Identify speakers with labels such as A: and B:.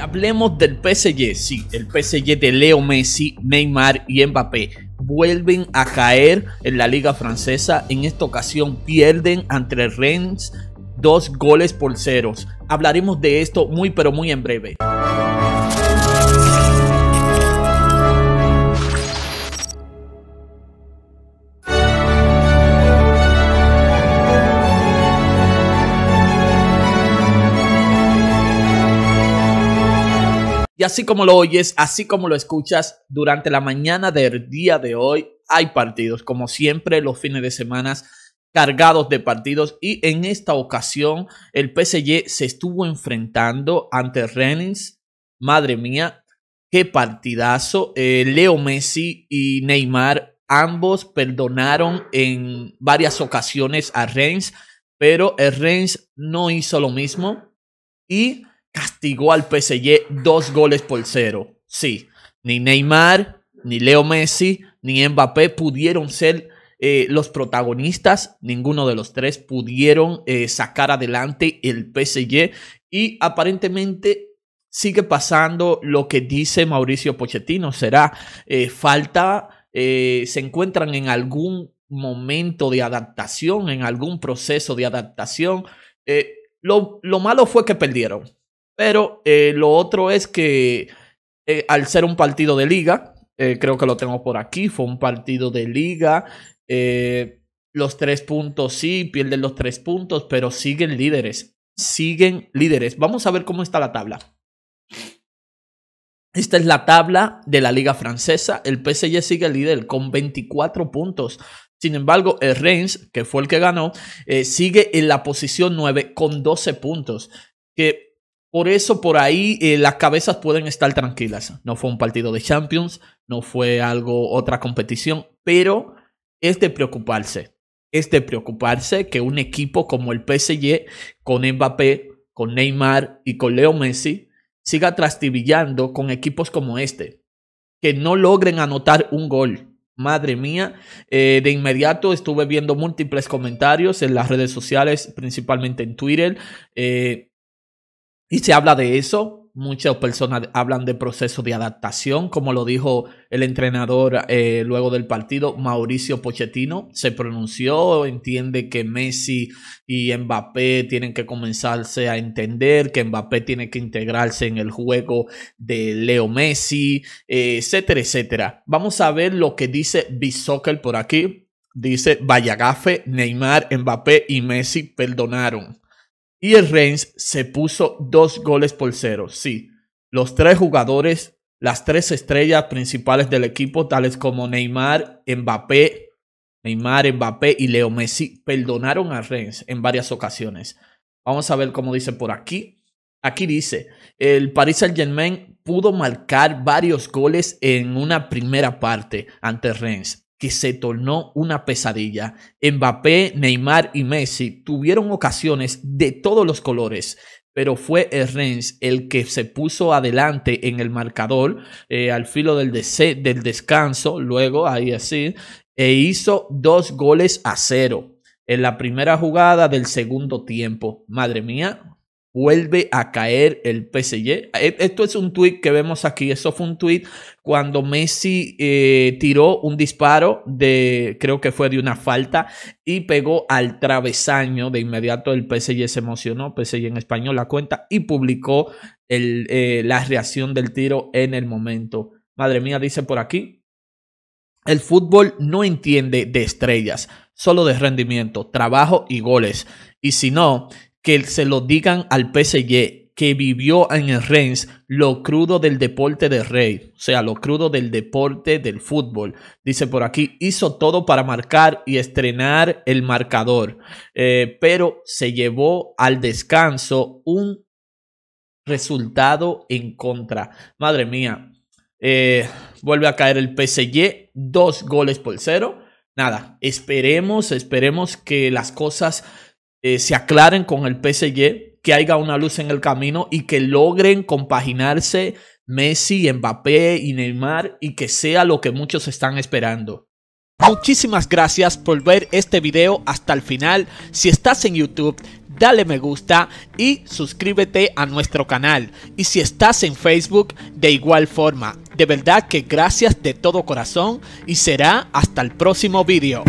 A: hablemos del PSG. Sí, el PSG de Leo Messi, Neymar y Mbappé vuelven a caer en la liga francesa. En esta ocasión pierden ante Rennes dos goles por ceros. Hablaremos de esto muy pero muy en breve. Y así como lo oyes, así como lo escuchas, durante la mañana del día de hoy hay partidos, como siempre los fines de semana cargados de partidos y en esta ocasión el PSG se estuvo enfrentando ante Rennes. Madre mía, qué partidazo. Eh, Leo Messi y Neymar ambos perdonaron en varias ocasiones a Rennes, pero el Rennes no hizo lo mismo y castigó al PSG dos goles por cero. Sí, ni Neymar, ni Leo Messi, ni Mbappé pudieron ser eh, los protagonistas, ninguno de los tres pudieron eh, sacar adelante el PSG y aparentemente sigue pasando lo que dice Mauricio Pochettino, será eh, falta, se encuentran en algún momento de adaptación, en algún proceso de adaptación. Lo, lo malo fue que perdieron, pero eh, lo otro es que eh, al ser un partido de liga, eh, creo que lo tengo por aquí, fue un partido de liga. los tres puntos sí, pierden los tres puntos, pero siguen líderes. Siguen líderes. Vamos a ver cómo está la tabla. Esta es la tabla de la liga francesa. El PSG sigue líder con 24 puntos. Sin embargo, el Reims, que fue el que ganó, sigue en la posición 9 con 12 puntos. Que por eso, por ahí eh, las cabezas pueden estar tranquilas. No fue un partido de Champions, no fue algo, otra competición, pero es de preocuparse. Es de preocuparse que un equipo como el PSG, con Mbappé, con Neymar y con Leo Messi, siga trastibillando con equipos como este, que no logren anotar un gol. Madre mía, eh, de inmediato estuve viendo múltiples comentarios en las redes sociales, principalmente en Twitter. Eh, y se habla de eso. Muchas personas hablan de proceso de adaptación, como lo dijo el entrenador eh, luego del partido, Mauricio Pochettino, se pronunció, entiende que Messi y Mbappé tienen que comenzarse a entender, que Mbappé tiene que integrarse en el juego de Leo Messi, eh, etcétera, etcétera. Vamos a ver lo que dice Bisoccer por aquí. Dice, Vallagafe, Neymar, Mbappé y Messi perdonaron y el Reims se puso dos goles por cero. Sí, los tres jugadores, las tres estrellas principales del equipo, tales como Neymar, Mbappé, Neymar, Mbappé y Leo Messi, perdonaron a Reims en varias ocasiones. Vamos a ver cómo dice por aquí. Aquí dice, el Paris Saint-Germain pudo marcar varios goles en una primera parte ante Reims que se tornó una pesadilla. Mbappé, Neymar y Messi tuvieron ocasiones de todos los colores, pero fue el el que se puso adelante en el marcador eh, al filo del, del descanso, luego ahí así, e hizo dos goles a cero en la primera jugada del segundo tiempo. Madre mía, vuelve a caer el PSG. E, esto es un tweet que vemos aquí. Eso fue un tweet cuando Messi eh, tiró un disparo de, creo que fue de una falta, y pegó al travesaño. De inmediato el PSG se emocionó, PSG en español la cuenta, y publicó eh, la reacción del tiro en el momento. Madre mía, dice por aquí. El fútbol no entiende de estrellas, solo de rendimiento, trabajo y goles. Y si no, que se lo digan al PSG que vivió en el Reims lo crudo del deporte de rey, o sea, lo crudo del deporte del fútbol. Dice por aquí, hizo todo para marcar y estrenar el marcador, eh, pero se llevó al descanso un resultado en contra. Madre mía, eh, vuelve a caer el PSG, dos goles por cero. Nada, esperemos, esperemos que las cosas eh, se aclaren con el PSG, que haya una luz en el camino y que logren compaginarse Messi, Mbappé y Neymar y que sea lo que muchos están esperando. Muchísimas gracias por ver este video hasta el final. Si estás en YouTube, dale me gusta y suscríbete a nuestro canal. Y si estás en Facebook, de igual forma. De verdad que gracias de todo corazón y será hasta el próximo video.